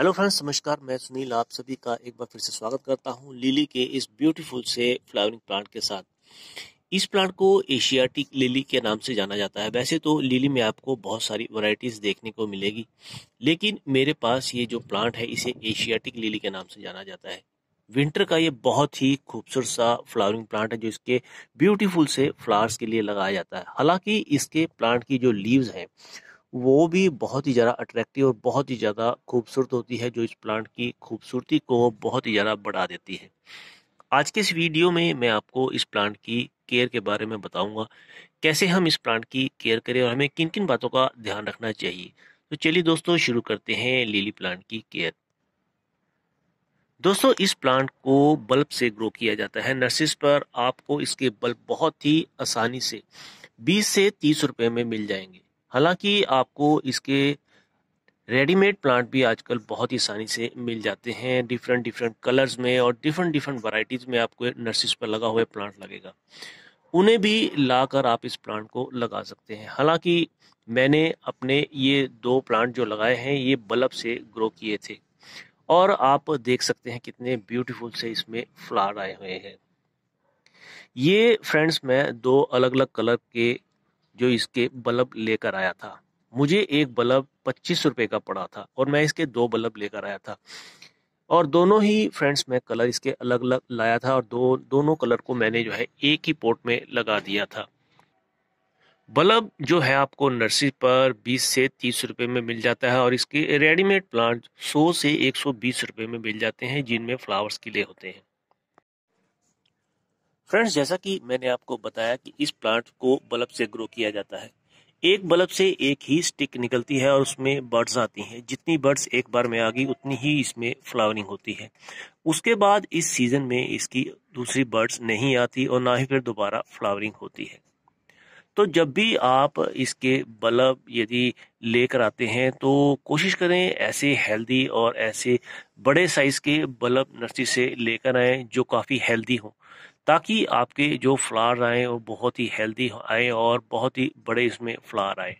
hello friends नमस्कार मैं सुनील आप सभी का एक बार फिर से स्वागत करता हूं लिली के इस ब्यूटीफुल से फ्लावरिंग प्लांट के साथ इस प्लांट को एशियाटिक लिली के नाम से जाना जाता है वैसे तो लिली में आपको बहुत सारी वैरायटीज देखने को मिलेगी लेकिन मेरे पास ये जो प्लांट है इसे एशियाटिक लिली के नाम से जाना जाता है विंटर का ये बहुत ही खूबसूरत सा फ्लावरिंग प्लांट है जो इसके ब्यूटीफुल से फ्लावर्स के लिए लगाया जाता है हालांकि इसके प्लांट की जो लीव्स हैं वो भी बहुत ही ज़्यादा अट्रैक्टिव और बहुत ही ज़्यादा खूबसूरत होती है जो इस प्लांट की खूबसूरती को बहुत ही ज़्यादा बढ़ा देती है आज के इस वीडियो में मैं आपको इस प्लांट की केयर के बारे में बताऊंगा कैसे हम इस प्लांट की केयर करें और हमें किन किन बातों का ध्यान रखना चाहिए तो चलिए दोस्तों शुरू करते हैं लीली प्लांट की केयर दोस्तों इस प्लांट को बल्ब से ग्रो किया जाता है नर्सिस पर आपको इसके बल्ब बहुत ही आसानी से 20 से 30 रुपए में मिल जाएंगे हालांकि आपको इसके रेडीमेड प्लांट भी आजकल बहुत ही आसानी से मिल जाते हैं डिफरेंट डिफरेंट कलर्स में और डिफरेंट डिफरेंट वराइटीज़ में आपको नर्सिस पर लगा हुआ प्लांट लगेगा उन्हें भी लाकर आप इस प्लांट को लगा सकते हैं हालांकि मैंने अपने ये दो प्लांट जो लगाए हैं ये बल्ब से ग्रो किए थे और आप देख सकते हैं कितने ब्यूटीफुल से इसमें फ्लावर आए हुए हैं ये फ्रेंड्स मैं दो अलग अलग कलर के जो इसके बल्ब लेकर आया था मुझे एक बल्ब पच्चीस रुपए का पड़ा था और मैं इसके दो बल्ब लेकर आया था और दोनों ही फ्रेंड्स मैं कलर इसके अलग अलग लाया था और दो दोनों कलर को मैंने जो है एक ही पोर्ट में लगा दिया था बल्ब जो है आपको नर्सरी पर 20 से 30 रुपए में मिल जाता है और इसके रेडीमेड प्लांट 100 से 120 रुपए में मिल जाते हैं जिनमें फ्लावर्स लिए होते हैं फ्रेंड्स जैसा कि मैंने आपको बताया कि इस प्लांट को बल्ब से ग्रो किया जाता है एक बल्ब से एक ही स्टिक निकलती है और उसमें बर्ड्स आती हैं जितनी बर्ड्स एक बार में आ गई उतनी ही इसमें फ्लावरिंग होती है उसके बाद इस सीजन में इसकी दूसरी बर्ड्स नहीं आती और ना ही फिर दोबारा फ्लावरिंग होती है तो जब भी आप इसके बल्ब यदि लेकर आते हैं तो कोशिश करें ऐसे हेल्दी और ऐसे बड़े साइज़ के बल्ब नर्सरी से लेकर आए जो काफ़ी हेल्दी हों ताकि आपके जो फ्लावर आए वो बहुत ही हेल्दी आए और बहुत ही बड़े इसमें फ्लावर आए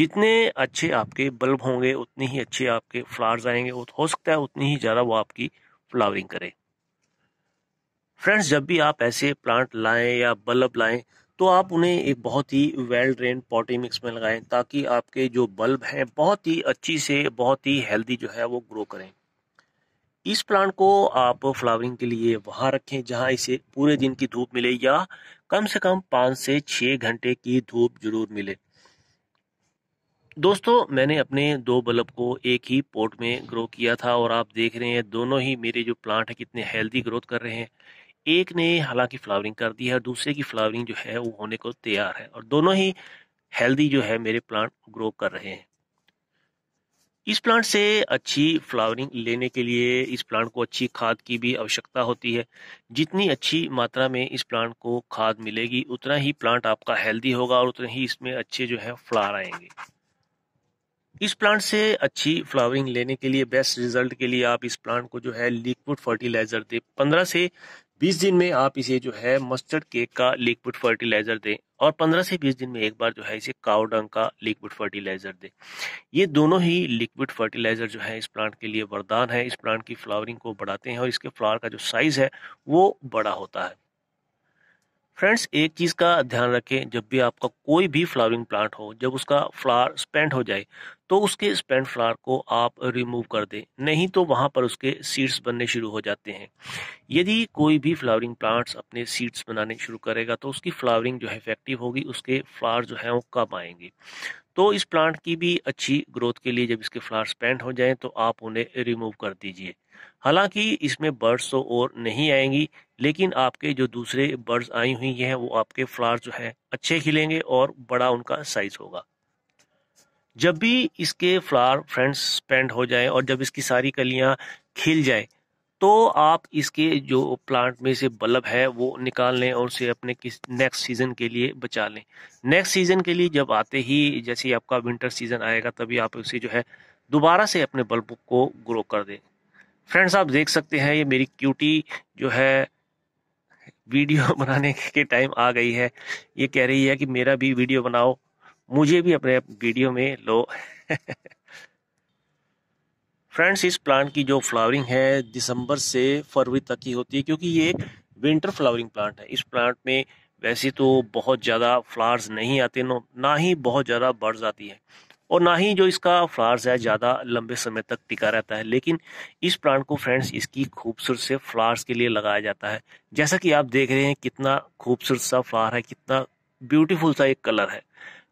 जितने अच्छे आपके बल्ब होंगे उतने ही अच्छे आपके फ्लावर्स आएंगे हो सकता है उतनी ही ज़्यादा वो आपकी फ्लावरिंग करें फ्रेंड्स जब भी आप ऐसे प्लांट लाएं या बल्ब लाएं तो आप उन्हें एक बहुत ही वेल ड्रेन पॉटी मिक्स में लगाएं ताकि आपके जो बल्ब हैं बहुत ही अच्छी से बहुत ही हेल्दी जो है वो ग्रो करें इस प्लांट को आप फ्लावरिंग के लिए वहां रखें जहां इसे पूरे दिन की धूप मिले या कम से कम पाँच से छह घंटे की धूप जरूर मिले दोस्तों मैंने अपने दो बल्ब को एक ही पोर्ट में ग्रो किया था और आप देख रहे हैं दोनों ही मेरे जो प्लांट है कितने हेल्दी ग्रोथ कर रहे हैं एक ने हालांकि फ्लावरिंग कर दी है और दूसरे की फ्लावरिंग जो है वो होने को तैयार है और दोनों ही हेल्दी जो है मेरे प्लांट ग्रो कर रहे हैं इस प्लांट से अच्छी फ्लावरिंग लेने के लिए इस प्लांट को अच्छी खाद की भी आवश्यकता होती है जितनी अच्छी मात्रा में इस प्लांट को खाद मिलेगी उतना ही प्लांट आपका हेल्दी होगा और उतना ही इसमें अच्छे जो है फ्लावर आएंगे इस प्लांट से अच्छी फ्लावरिंग लेने के लिए बेस्ट रिजल्ट के लिए आप इस प्लांट को जो है लिक्विड फर्टिलाइजर दे 15 से बीस दिन में आप इसे जो है मस्टर्ड केक का लिक्विड फर्टिलाइजर दें और 15 से 20 दिन में एक बार जो है इसे काउडंग का लिक्विड फर्टिलाइजर दें ये दोनों ही लिक्विड फर्टिलाइजर जो है इस प्लांट के लिए वरदान है इस प्लांट की फ्लावरिंग को बढ़ाते हैं और इसके फ्लावर का जो साइज़ है वो बड़ा होता है फ्रेंड्स एक चीज़ का ध्यान रखें जब भी आपका कोई भी फ्लावरिंग प्लांट हो जब उसका फ्लावर स्पेंड हो जाए तो उसके स्पेंड फ्लावर को आप रिमूव कर दें नहीं तो वहाँ पर उसके सीड्स बनने शुरू हो जाते हैं यदि कोई भी फ्लावरिंग प्लांट्स अपने सीड्स बनाने शुरू करेगा तो उसकी फ्लावरिंग जो है इफेक्टिव होगी उसके फ्लावर जो है वो कब आएंगे तो इस प्लांट की भी अच्छी ग्रोथ के लिए जब इसके फ्लावर स्पेंट हो जाए तो आप उन्हें रिमूव कर दीजिए हालांकि इसमें बर्ड्स तो और नहीं आएंगी लेकिन आपके जो दूसरे बर्ड्स आई हुई हैं वो आपके फ्लावर जो है अच्छे खिलेंगे और बड़ा उनका साइज होगा जब भी इसके फ्लावर फ्रेंड्स स्पेंड हो जाए और जब इसकी सारी कलियां खिल जाए तो आप इसके जो प्लांट में से बल्ब है वो निकाल लें और उसे अपने किस नेक्स्ट सीज़न के लिए बचा लें नेक्स्ट सीज़न के लिए जब आते ही जैसे आपका विंटर सीज़न आएगा तभी आप उसे जो है दोबारा से अपने बल्ब को ग्रो कर दें फ्रेंड्स आप देख सकते हैं ये मेरी क्यूटी जो है वीडियो बनाने के टाइम आ गई है ये कह रही है कि मेरा भी वीडियो बनाओ मुझे भी अपने वीडियो में लो फ्रेंड्स इस प्लांट की जो फ्लावरिंग है दिसंबर से फरवरी तक की होती है क्योंकि ये एक विंटर फ्लावरिंग प्लांट है इस प्लांट में वैसे तो बहुत ज़्यादा फ्लावर्स नहीं आते ना ही बहुत ज़्यादा बर्ड्स आती है और ना ही जो इसका फ्लावर्स है ज़्यादा लंबे समय तक टिका रहता है लेकिन इस प्लांट को फ्रेंड्स इसकी खूबसूरत से फ्लावर्स के लिए लगाया जाता है जैसा कि आप देख रहे हैं कितना खूबसूरत सा फ्लावर है कितना ब्यूटीफुल सा एक कलर है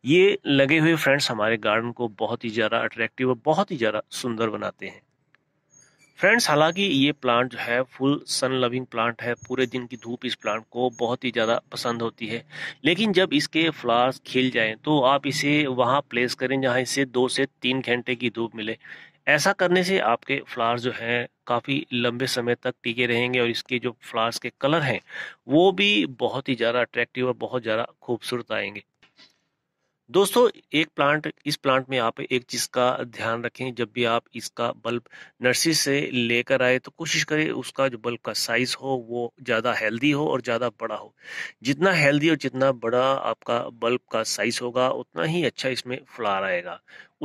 ये लगे हुए फ्रेंड्स हमारे गार्डन को बहुत ही ज़्यादा अट्रैक्टिव और बहुत ही ज़्यादा सुंदर बनाते हैं फ्रेंड्स हालांकि ये प्लांट जो है फुल सन लविंग प्लांट है पूरे दिन की धूप इस प्लांट को बहुत ही ज़्यादा पसंद होती है लेकिन जब इसके फ्लावर्स खिल जाएं तो आप इसे वहाँ प्लेस करें जहाँ इसे दो से तीन घंटे की धूप मिले ऐसा करने से आपके फ्लावर्स जो हैं काफ़ी लंबे समय तक टिके रहेंगे और इसके जो फ्लावर्स के कलर हैं वो भी बहुत ही ज़्यादा अट्रैक्टिव और बहुत ज़्यादा खूबसूरत आएंगे दोस्तों एक प्लांट इस प्लांट में आप एक चीज़ का ध्यान रखें जब भी आप इसका बल्ब नर्सरी से लेकर आए तो कोशिश करें उसका जो बल्ब का साइज़ हो वो ज़्यादा हेल्दी हो और ज़्यादा बड़ा हो जितना हेल्दी और जितना बड़ा आपका बल्ब का साइज़ होगा उतना ही अच्छा इसमें फ्लावर आएगा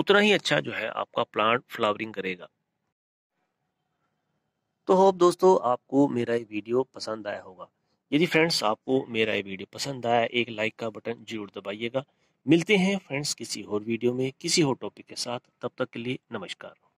उतना ही अच्छा जो है आपका प्लांट फ्लावरिंग करेगा तो होप दोस्तों आपको मेरा ये वीडियो पसंद आया होगा यदि फ्रेंड्स आपको मेरा ये वीडियो पसंद आया एक लाइक का बटन जरूर दबाइएगा मिलते हैं फ्रेंड्स किसी और वीडियो में किसी और टॉपिक के साथ तब तक के लिए नमस्कार